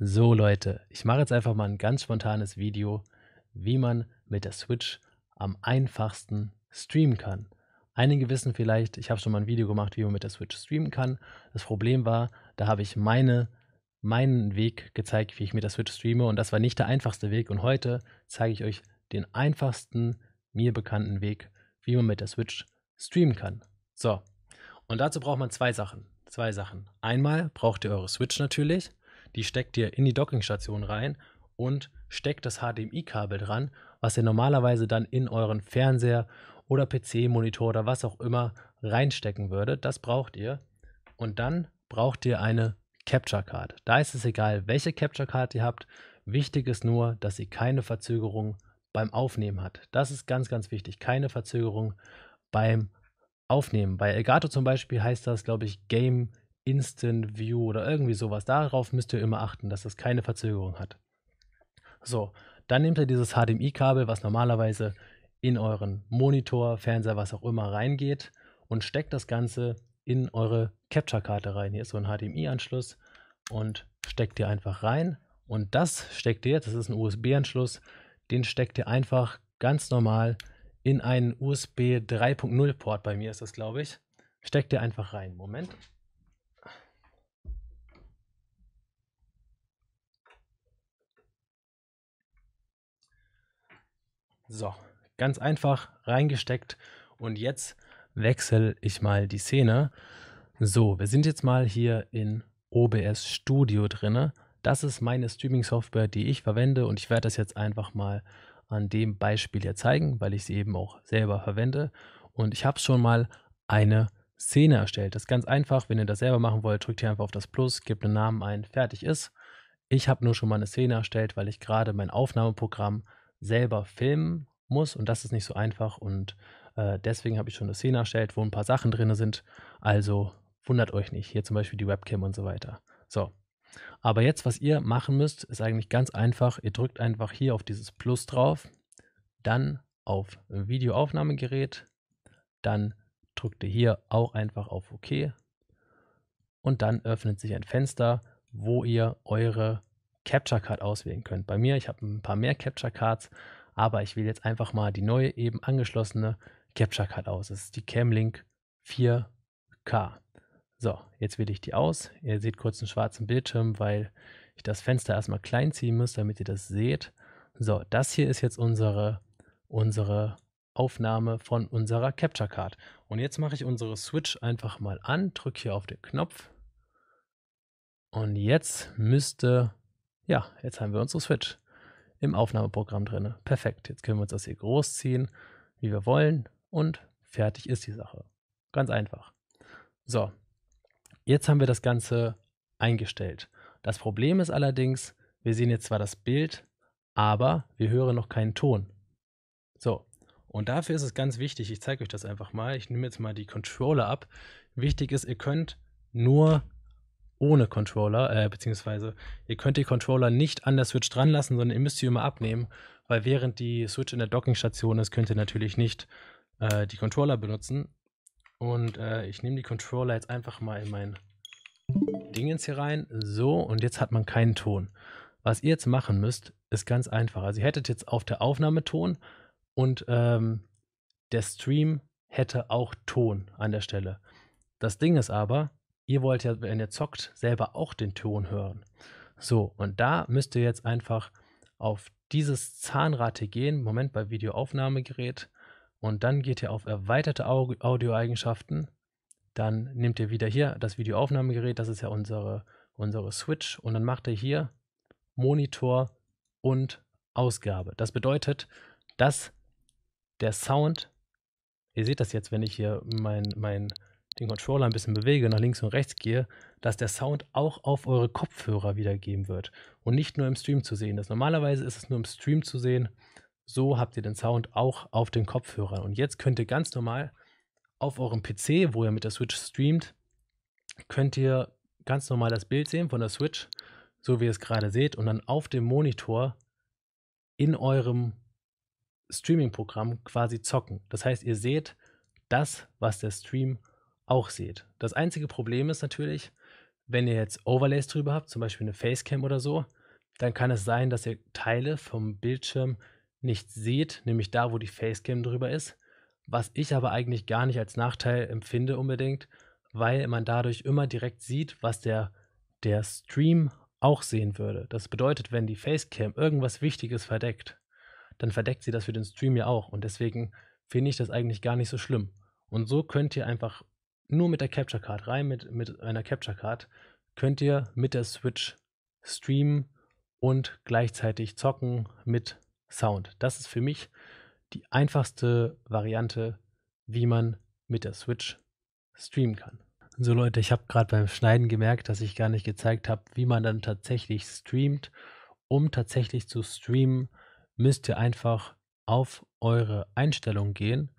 So Leute, ich mache jetzt einfach mal ein ganz spontanes Video, wie man mit der Switch am einfachsten streamen kann. Einige wissen vielleicht, ich habe schon mal ein Video gemacht, wie man mit der Switch streamen kann. Das Problem war, da habe ich meine, meinen Weg gezeigt, wie ich mit der Switch streame und das war nicht der einfachste Weg. Und heute zeige ich euch den einfachsten mir bekannten Weg, wie man mit der Switch streamen kann. So, und dazu braucht man zwei Sachen. Zwei Sachen. Einmal braucht ihr eure Switch natürlich die steckt ihr in die Dockingstation rein und steckt das HDMI-Kabel dran, was ihr normalerweise dann in euren Fernseher oder PC-Monitor oder was auch immer reinstecken würdet. Das braucht ihr. Und dann braucht ihr eine Capture Card. Da ist es egal, welche Capture Card ihr habt. Wichtig ist nur, dass sie keine Verzögerung beim Aufnehmen hat. Das ist ganz, ganz wichtig. Keine Verzögerung beim Aufnehmen. Bei Elgato zum Beispiel heißt das, glaube ich, Game Instant View oder irgendwie sowas. Darauf müsst ihr immer achten, dass das keine Verzögerung hat. So, dann nehmt ihr dieses HDMI-Kabel, was normalerweise in euren Monitor, Fernseher, was auch immer reingeht und steckt das Ganze in eure Capture-Karte rein. Hier ist so ein HDMI-Anschluss und steckt ihr einfach rein. Und das steckt ihr, jetzt, das ist ein USB-Anschluss, den steckt ihr einfach ganz normal in einen USB 3.0 Port, bei mir ist das, glaube ich. Steckt ihr einfach rein. Moment. So, ganz einfach reingesteckt und jetzt wechsle ich mal die Szene. So, wir sind jetzt mal hier in OBS Studio drinne. Das ist meine Streaming-Software, die ich verwende und ich werde das jetzt einfach mal an dem Beispiel hier zeigen, weil ich sie eben auch selber verwende. Und ich habe schon mal eine Szene erstellt. Das ist ganz einfach. Wenn ihr das selber machen wollt, drückt hier einfach auf das Plus, gebt einen Namen ein, fertig ist. Ich habe nur schon mal eine Szene erstellt, weil ich gerade mein Aufnahmeprogramm selber filmen muss und das ist nicht so einfach und äh, deswegen habe ich schon eine Szene erstellt, wo ein paar Sachen drin sind. Also wundert euch nicht. Hier zum Beispiel die Webcam und so weiter. So. Aber jetzt, was ihr machen müsst, ist eigentlich ganz einfach. Ihr drückt einfach hier auf dieses Plus drauf, dann auf Videoaufnahmegerät, dann drückt ihr hier auch einfach auf OK und dann öffnet sich ein Fenster, wo ihr eure Capture Card auswählen könnt. Bei mir, ich habe ein paar mehr Capture Cards, aber ich wähle jetzt einfach mal die neue eben angeschlossene Capture Card aus. Das ist die Camlink 4K. So, jetzt wähle ich die aus. Ihr seht kurz einen schwarzen Bildschirm, weil ich das Fenster erstmal klein ziehen muss, damit ihr das seht. So, das hier ist jetzt unsere, unsere Aufnahme von unserer Capture Card. Und jetzt mache ich unsere Switch einfach mal an, drücke hier auf den Knopf. Und jetzt müsste ja, jetzt haben wir unsere Switch im Aufnahmeprogramm drin. Perfekt, jetzt können wir uns das hier großziehen, wie wir wollen und fertig ist die Sache. Ganz einfach. So, jetzt haben wir das Ganze eingestellt. Das Problem ist allerdings, wir sehen jetzt zwar das Bild, aber wir hören noch keinen Ton. So, und dafür ist es ganz wichtig, ich zeige euch das einfach mal, ich nehme jetzt mal die Controller ab. Wichtig ist, ihr könnt nur ohne Controller, äh, beziehungsweise ihr könnt die Controller nicht an der Switch dran lassen, sondern ihr müsst sie immer abnehmen, weil während die Switch in der Dockingstation ist, könnt ihr natürlich nicht äh, die Controller benutzen. Und äh, ich nehme die Controller jetzt einfach mal in mein Dingens hier rein. So, und jetzt hat man keinen Ton. Was ihr jetzt machen müsst, ist ganz einfach. Also ihr hättet jetzt auf der Aufnahme Ton und ähm, der Stream hätte auch Ton an der Stelle. Das Ding ist aber, ihr wollt ja, wenn ihr zockt, selber auch den Ton hören. So, und da müsst ihr jetzt einfach auf dieses Zahnrad hier gehen, Moment bei Videoaufnahmegerät, und dann geht ihr auf erweiterte Audioeigenschaften. Dann nehmt ihr wieder hier das Videoaufnahmegerät, das ist ja unsere, unsere Switch, und dann macht ihr hier Monitor und Ausgabe. Das bedeutet, dass der Sound, ihr seht das jetzt, wenn ich hier mein, mein den Controller ein bisschen bewege, nach links und rechts gehe, dass der Sound auch auf eure Kopfhörer wiedergeben wird und nicht nur im Stream zu sehen ist. Normalerweise ist es nur im Stream zu sehen. So habt ihr den Sound auch auf den Kopfhörern. Und jetzt könnt ihr ganz normal auf eurem PC, wo ihr mit der Switch streamt, könnt ihr ganz normal das Bild sehen von der Switch, so wie ihr es gerade seht, und dann auf dem Monitor in eurem Streaming-Programm quasi zocken. Das heißt, ihr seht das, was der Stream auch seht. Das einzige Problem ist natürlich, wenn ihr jetzt Overlays drüber habt, zum Beispiel eine Facecam oder so, dann kann es sein, dass ihr Teile vom Bildschirm nicht seht, nämlich da, wo die Facecam drüber ist, was ich aber eigentlich gar nicht als Nachteil empfinde unbedingt, weil man dadurch immer direkt sieht, was der, der Stream auch sehen würde. Das bedeutet, wenn die Facecam irgendwas Wichtiges verdeckt, dann verdeckt sie das für den Stream ja auch. Und deswegen finde ich das eigentlich gar nicht so schlimm. Und so könnt ihr einfach nur mit der Capture Card, rein mit, mit einer Capture Card, könnt ihr mit der Switch streamen und gleichzeitig zocken mit Sound. Das ist für mich die einfachste Variante, wie man mit der Switch streamen kann. So Leute, ich habe gerade beim Schneiden gemerkt, dass ich gar nicht gezeigt habe, wie man dann tatsächlich streamt. Um tatsächlich zu streamen, müsst ihr einfach auf eure Einstellungen gehen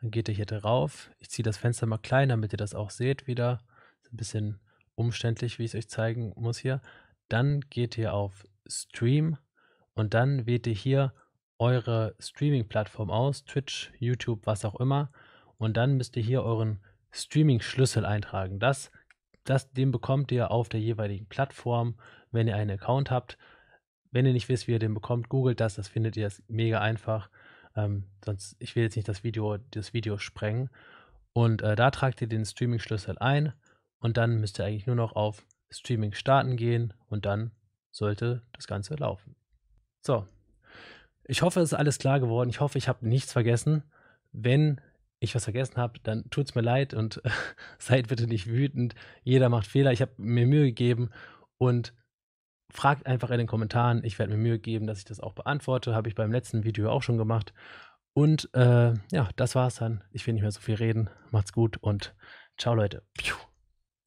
dann geht ihr hier drauf. Ich ziehe das Fenster mal klein, damit ihr das auch seht wieder. Ist ein bisschen umständlich, wie ich es euch zeigen muss hier. Dann geht ihr auf Stream und dann wählt ihr hier eure Streaming-Plattform aus, Twitch, YouTube, was auch immer. Und dann müsst ihr hier euren Streaming-Schlüssel eintragen. Das, das, den bekommt ihr auf der jeweiligen Plattform, wenn ihr einen Account habt. Wenn ihr nicht wisst, wie ihr den bekommt, googelt das, das findet ihr, mega einfach. Ähm, sonst, ich will jetzt nicht das Video, das Video sprengen. Und äh, da tragt ihr den Streaming-Schlüssel ein und dann müsst ihr eigentlich nur noch auf Streaming starten gehen und dann sollte das Ganze laufen. So, ich hoffe, es ist alles klar geworden. Ich hoffe, ich habe nichts vergessen. Wenn ich was vergessen habe, dann tut es mir leid und äh, seid bitte nicht wütend. Jeder macht Fehler. Ich habe mir Mühe gegeben und fragt einfach in den Kommentaren. Ich werde mir Mühe geben, dass ich das auch beantworte. Habe ich beim letzten Video auch schon gemacht. Und äh, ja, das war's dann. Ich will nicht mehr so viel reden. Macht's gut und ciao, Leute. Piu.